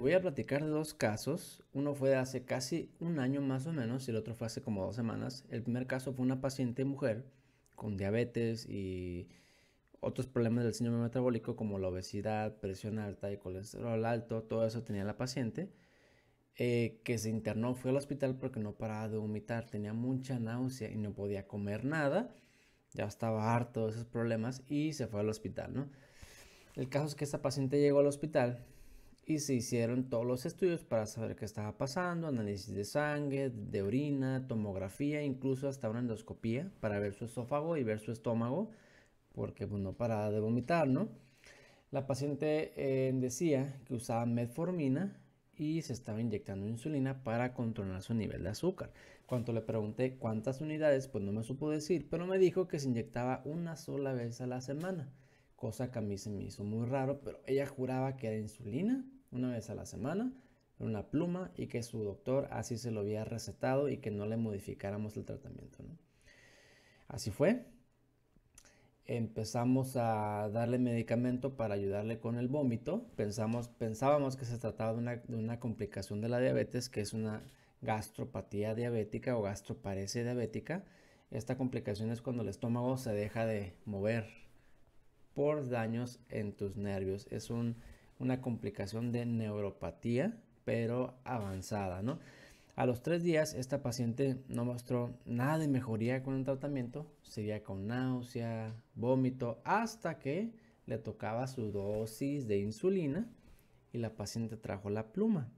voy a platicar de dos casos. Uno fue hace casi un año más o menos y el otro fue hace como dos semanas. El primer caso fue una paciente mujer con diabetes y otros problemas del síndrome metabólico como la obesidad, presión alta y colesterol alto, todo eso tenía la paciente, eh, que se internó, fue al hospital porque no paraba de vomitar, tenía mucha náusea y no podía comer nada, ya estaba harto de esos problemas y se fue al hospital, ¿no? El caso es que esta paciente llegó al hospital y se hicieron todos los estudios para saber qué estaba pasando, análisis de sangre, de orina, tomografía, incluso hasta una endoscopía para ver su esófago y ver su estómago, porque pues, no paraba de vomitar, ¿no? La paciente eh, decía que usaba metformina y se estaba inyectando insulina para controlar su nivel de azúcar. Cuando le pregunté cuántas unidades, pues no me supo decir, pero me dijo que se inyectaba una sola vez a la semana, cosa que a mí se me hizo muy raro, pero ella juraba que era insulina una vez a la semana una pluma y que su doctor así se lo había recetado y que no le modificáramos el tratamiento. Así fue. Empezamos a darle medicamento para ayudarle con el vómito. Pensamos, pensábamos que se trataba de una, de una complicación de la diabetes, que es una gastropatía diabética o gastroparesia diabética. Esta complicación es cuando el estómago se deja de mover por daños en tus nervios. Es un una complicación de neuropatía, pero avanzada, ¿no? A los tres días, esta paciente no mostró nada de mejoría con el tratamiento, seguía con náusea, vómito, hasta que le tocaba su dosis de insulina y la paciente trajo la pluma.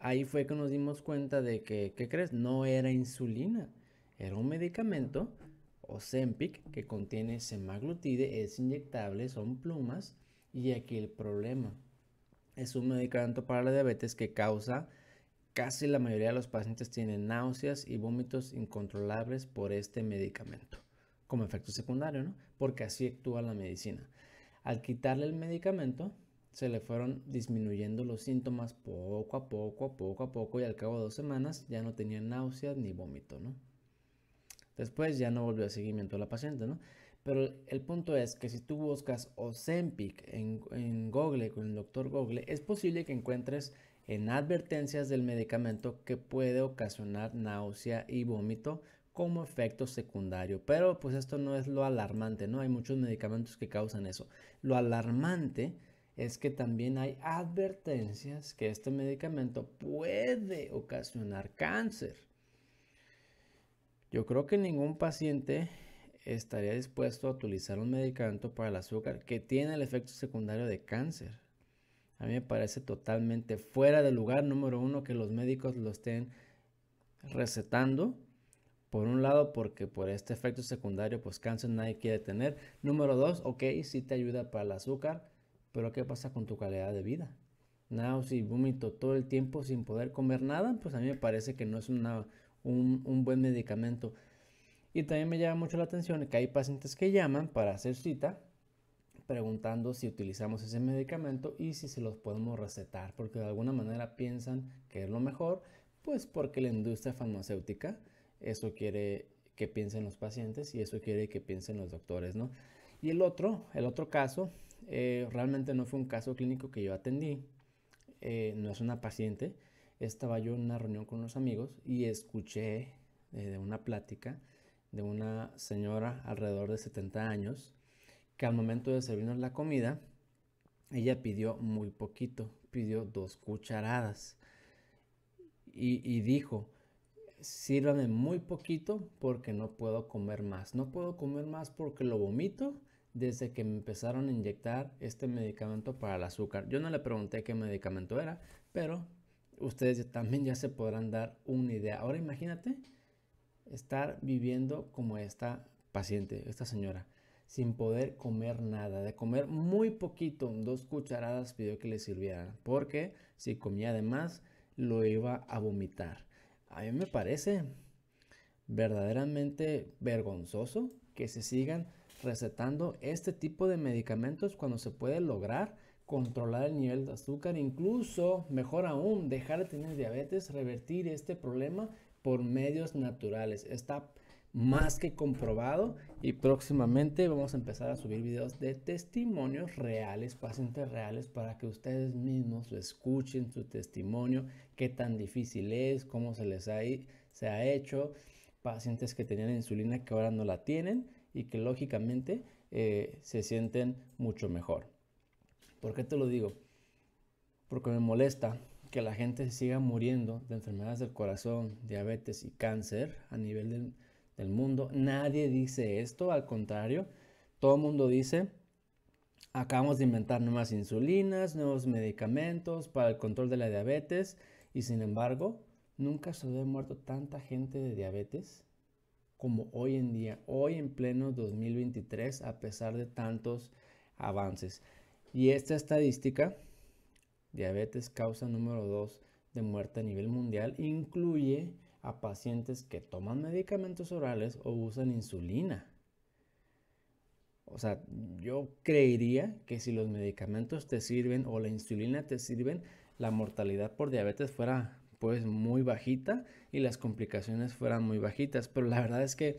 Ahí fue que nos dimos cuenta de que, ¿qué crees? No era insulina, era un medicamento, o Ozempic, que contiene semaglutide, es inyectable, son plumas, y aquí el problema. Es un medicamento para la diabetes que causa, casi la mayoría de los pacientes tienen náuseas y vómitos incontrolables por este medicamento, como efecto secundario, ¿no? Porque así actúa la medicina. Al quitarle el medicamento, se le fueron disminuyendo los síntomas poco a poco, poco a poco, y al cabo de dos semanas ya no tenía náuseas ni vómito, ¿no? Después ya no volvió a seguimiento a la paciente, ¿no? Pero el punto es que si tú buscas Ozempic en, en Google, con el doctor Google, es posible que encuentres en advertencias del medicamento que puede ocasionar náusea y vómito como efecto secundario. Pero pues esto no es lo alarmante, ¿no? Hay muchos medicamentos que causan eso. Lo alarmante es que también hay advertencias que este medicamento puede ocasionar cáncer. Yo creo que ningún paciente estaría dispuesto a utilizar un medicamento para el azúcar que tiene el efecto secundario de cáncer. A mí me parece totalmente fuera de lugar, número uno, que los médicos lo estén recetando. Por un lado, porque por este efecto secundario, pues cáncer nadie quiere tener. Número dos, ok, sí te ayuda para el azúcar, pero ¿qué pasa con tu calidad de vida? náusea y vómito todo el tiempo sin poder comer nada, pues a mí me parece que no es una, un, un, buen medicamento. Y también me llama mucho la atención que hay pacientes que llaman para hacer cita preguntando si utilizamos ese medicamento y si se los podemos recetar, porque de alguna manera piensan que es lo mejor, pues porque la industria farmacéutica, eso quiere que piensen los pacientes y eso quiere que piensen los doctores, ¿no? Y el otro, el otro caso, eh, realmente no fue un caso clínico que yo atendí, eh, no es una paciente, estaba yo en una reunión con unos amigos y escuché eh, de una plática de una señora alrededor de 70 años, que al momento de servirnos la comida, ella pidió muy poquito, pidió dos cucharadas y, y dijo, sírvame muy poquito porque no puedo comer más, no puedo comer más porque lo vomito desde que me empezaron a inyectar este medicamento para el azúcar. Yo no le pregunté qué medicamento era, pero ustedes también ya se podrán dar una idea. Ahora imagínate estar viviendo como esta paciente, esta señora, sin poder comer nada, de comer muy poquito, dos cucharadas pidió que le sirvieran, porque si comía de más, lo iba a vomitar. A mí me parece verdaderamente vergonzoso que se sigan recetando este tipo de medicamentos cuando se puede lograr controlar el nivel de azúcar, incluso, mejor aún, dejar de tener diabetes, revertir este problema por medios naturales. Está más que comprobado y próximamente vamos a empezar a subir videos de testimonios reales, pacientes reales, para que ustedes mismos escuchen su testimonio, qué tan difícil es, cómo se les ha, hecho, pacientes que tenían insulina que ahora no la tienen y que lógicamente eh, se sienten mucho mejor. ¿Por qué te lo digo? Porque me molesta que la gente siga muriendo de enfermedades del corazón, diabetes y cáncer a nivel del, mundo. Nadie dice esto, al contrario, todo el mundo dice, acabamos de inventar nuevas insulinas, nuevos medicamentos para el control de la diabetes y sin embargo, nunca se había muerto tanta gente de diabetes como hoy en día, hoy en pleno 2023, a pesar de tantos avances. Y esta estadística Diabetes causa número 2 de muerte a nivel mundial incluye a pacientes que toman medicamentos orales o usan insulina. O sea, yo creería que si los medicamentos te sirven o la insulina te sirven, la mortalidad por diabetes fuera pues muy bajita y las complicaciones fueran muy bajitas. Pero la verdad es que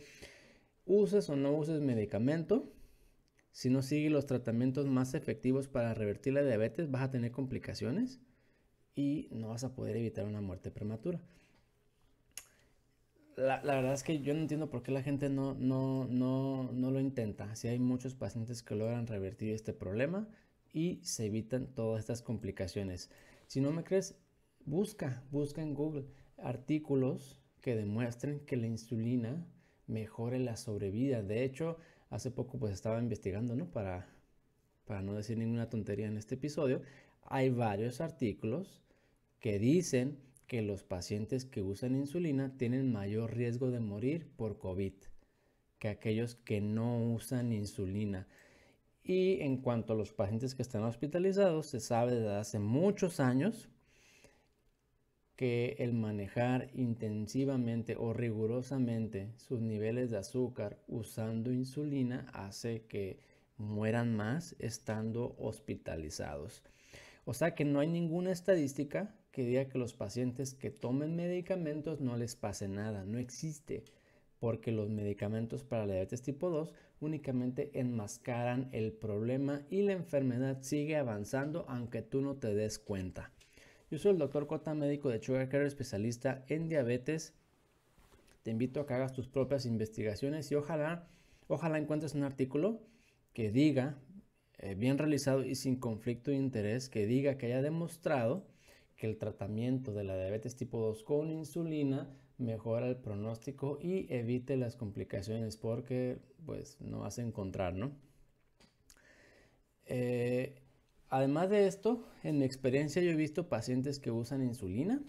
uses o no uses medicamento, si no sigues los tratamientos más efectivos para revertir la diabetes, vas a tener complicaciones y no vas a poder evitar una muerte prematura. La, verdad es que yo no entiendo por qué la gente no, no, no, no lo intenta. Si hay muchos pacientes que logran revertir este problema y se evitan todas estas complicaciones. Si no me crees, busca, busca en Google artículos que demuestren que la insulina mejore la sobrevida. De hecho, hace poco pues estaba investigando, ¿no? Para, para no decir ninguna tontería en este episodio, hay varios artículos que dicen que los pacientes que usan insulina tienen mayor riesgo de morir por COVID que aquellos que no usan insulina. Y en cuanto a los pacientes que están hospitalizados, se sabe desde hace muchos años que el manejar intensivamente o rigurosamente sus niveles de azúcar usando insulina hace que mueran más estando hospitalizados. O sea que no hay ninguna estadística que diga que los pacientes que tomen medicamentos no les pase nada, no existe, porque los medicamentos para la diabetes tipo 2 únicamente enmascaran el problema y la enfermedad sigue avanzando aunque tú no te des cuenta. Yo soy el doctor Cota, médico de Sugar Care, especialista en diabetes. Te invito a que hagas tus propias investigaciones y ojalá, ojalá encuentres un artículo que diga, eh, bien realizado y sin conflicto de interés, que diga que haya demostrado que el tratamiento de la diabetes tipo 2 con insulina mejora el pronóstico y evite las complicaciones porque pues no vas a encontrar, ¿no? Eh, Además de esto, en mi experiencia yo he visto pacientes que usan insulina,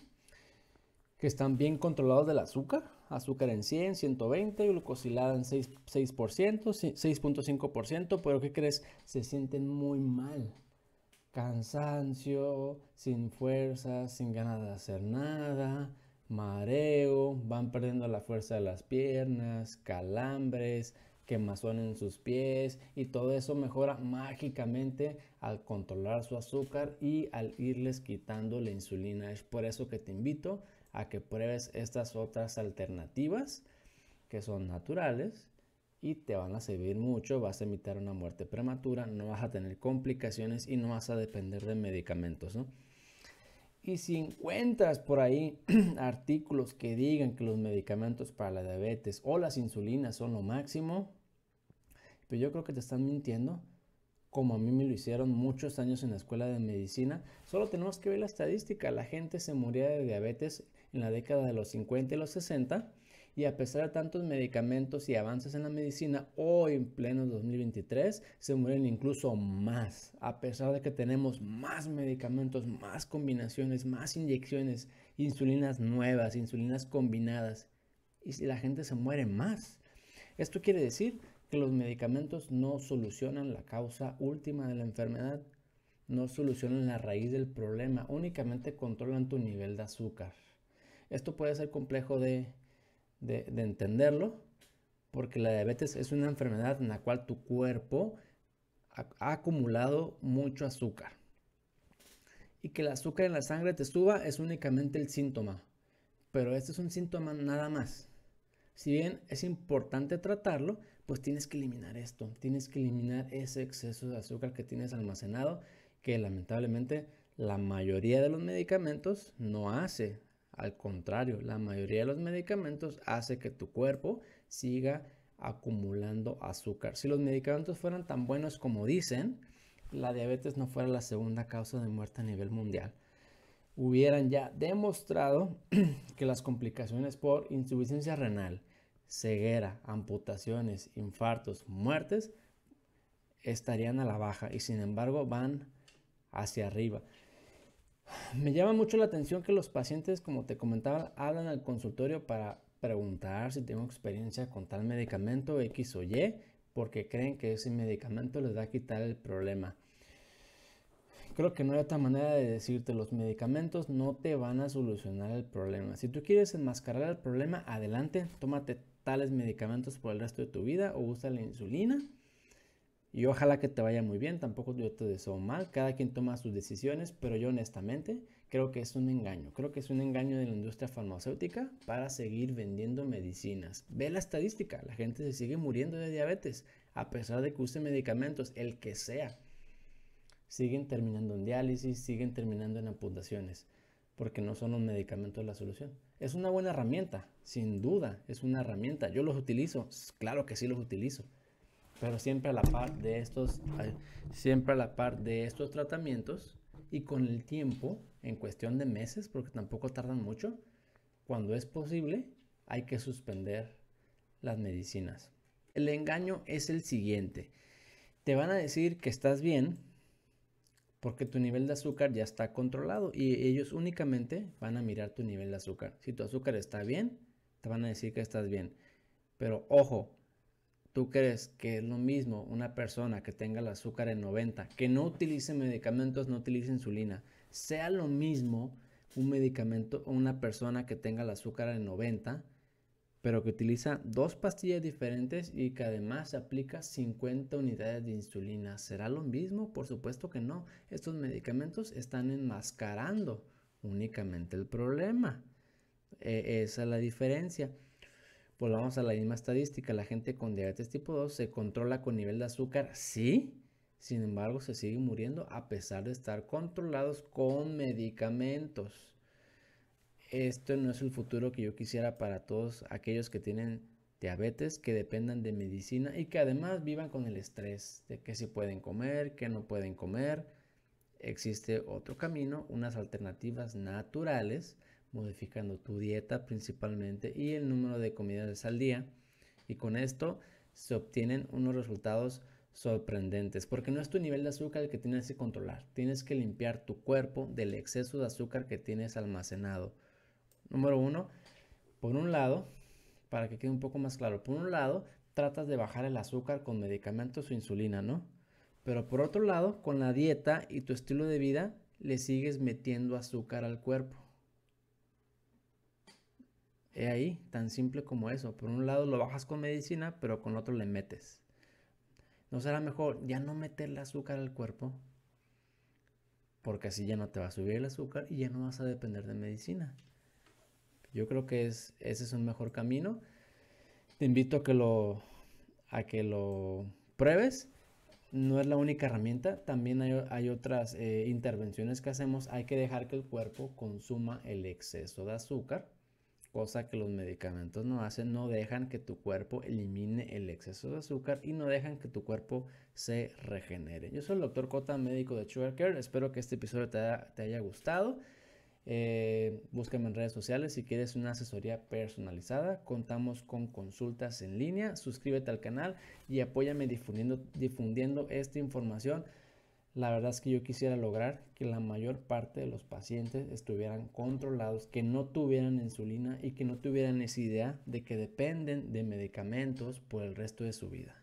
que están bien controlados del azúcar, azúcar en 100, 120, glucosilada en 6, 6.5%, pero ¿qué crees? Se sienten muy mal. Cansancio, sin fuerza, sin ganas de hacer nada, mareo, van perdiendo la fuerza de las piernas, calambres, que en sus pies y todo eso mejora mágicamente al controlar su azúcar y al irles quitando la insulina. Es por eso que te invito a que pruebes estas otras alternativas que son naturales y te van a servir mucho, vas a evitar una muerte prematura, no vas a tener complicaciones y no vas a depender de medicamentos, ¿no? Y si encuentras por ahí artículos que digan que los medicamentos para la diabetes o las insulinas son lo máximo, pero pues yo creo que te están mintiendo, como a mí me lo hicieron muchos años en la escuela de medicina. Solo tenemos que ver la estadística. La gente se moría de diabetes en la década de los 50 y los 60 y a pesar de tantos medicamentos y avances en la medicina, hoy en pleno 2023 se mueren incluso más, a pesar de que tenemos más medicamentos, más combinaciones, más inyecciones, insulinas nuevas, insulinas combinadas, y la gente se muere más. Esto quiere decir que los medicamentos no solucionan la causa última de la enfermedad, no solucionan la raíz del problema, únicamente controlan tu nivel de azúcar. Esto puede ser complejo de de, entenderlo, porque la diabetes es una enfermedad en la cual tu cuerpo ha, ha acumulado mucho azúcar. Y que el azúcar en la sangre te suba es únicamente el síntoma, pero este es un síntoma nada más. Si bien es importante tratarlo, pues tienes que eliminar esto, tienes que eliminar ese exceso de azúcar que tienes almacenado, que lamentablemente la mayoría de los medicamentos no hace al contrario, la mayoría de los medicamentos hace que tu cuerpo siga acumulando azúcar. Si los medicamentos fueran tan buenos como dicen, la diabetes no fuera la segunda causa de muerte a nivel mundial. Hubieran ya demostrado que las complicaciones por insuficiencia renal, ceguera, amputaciones, infartos, muertes estarían a la baja y sin embargo van hacia arriba. Me llama mucho la atención que los pacientes, como te comentaba, hablan al consultorio para preguntar si tengo experiencia con tal medicamento X o Y, porque creen que ese medicamento les va a quitar el problema. Creo que no hay otra manera de decirte, los medicamentos no te van a solucionar el problema. Si tú quieres enmascarar el problema, adelante, tómate tales medicamentos por el resto de tu vida o usa la insulina y ojalá que te vaya muy bien, tampoco yo te deseo mal, cada quien toma sus decisiones, pero yo honestamente creo que es un engaño, creo que es un engaño de la industria farmacéutica para seguir vendiendo medicinas. Ve la estadística, la gente se sigue muriendo de diabetes, a pesar de que use medicamentos, el que sea. Siguen terminando en diálisis, siguen terminando en apuntaciones, porque no son los medicamentos la solución. Es una buena herramienta, sin duda, es una herramienta. Yo los utilizo, claro que sí los utilizo pero siempre a la par de estos, eh, siempre a la par de estos tratamientos y con el tiempo, en cuestión de meses, porque tampoco tardan mucho, cuando es posible, hay que suspender las medicinas. El engaño es el siguiente. Te van a decir que estás bien porque tu nivel de azúcar ya está controlado y ellos únicamente van a mirar tu nivel de azúcar. Si tu azúcar está bien, te van a decir que estás bien. Pero ojo, ¿Tú crees que es lo mismo una persona que tenga el azúcar en 90, que no utilice medicamentos, no utilice insulina, sea lo mismo un medicamento o una persona que tenga el azúcar en 90, pero que utiliza dos pastillas diferentes y que además aplica 50 unidades de insulina. ¿Será lo mismo? Por supuesto que no. Estos medicamentos están enmascarando únicamente el problema. E, esa es la diferencia. Volvamos pues, a la misma estadística, la gente con diabetes tipo 2 se controla con nivel de azúcar, sí, sin embargo se sigue muriendo a pesar de estar controlados con medicamentos. Esto no es el futuro que yo quisiera para todos aquellos que tienen diabetes, que dependan de medicina y que además vivan con el estrés de que se pueden comer, que no pueden comer. Existe otro camino, unas alternativas naturales modificando tu dieta principalmente y el número de comidas al día. Y con esto se obtienen unos resultados sorprendentes, porque no es tu nivel de azúcar el que tienes que controlar, tienes que limpiar tu cuerpo del exceso de azúcar que tienes almacenado. Número uno, por un lado, para que quede un poco más claro, por un lado, tratas de bajar el azúcar con medicamentos o insulina, ¿no? Pero por otro lado, con la dieta y tu estilo de vida, le sigues metiendo azúcar al cuerpo. He ahí, tan simple como eso. Por un lado lo bajas con medicina, pero con otro le metes. ¿No será mejor ya no meterle azúcar al cuerpo? Porque así ya no te va a subir el azúcar y ya no vas a depender de medicina. Yo creo que es, ese es un mejor camino. Te invito a que lo, a pruebes. No es la única herramienta, también hay, otras eh, intervenciones que hacemos. Hay que dejar que el cuerpo consuma el exceso de azúcar cosa que los medicamentos no hacen, no dejan que tu cuerpo elimine el exceso de azúcar y no dejan que tu cuerpo se regenere. Yo soy el doctor Cota, médico de Sugar Care. Espero que este episodio te haya, gustado. Eh, búscame en redes sociales si quieres una asesoría personalizada. Contamos con consultas en línea. Suscríbete al canal y apóyame difundiendo esta información la verdad es que yo quisiera lograr que la mayor parte de los pacientes estuvieran controlados, que no tuvieran insulina y que no tuvieran esa idea de que dependen de medicamentos por el resto de su vida.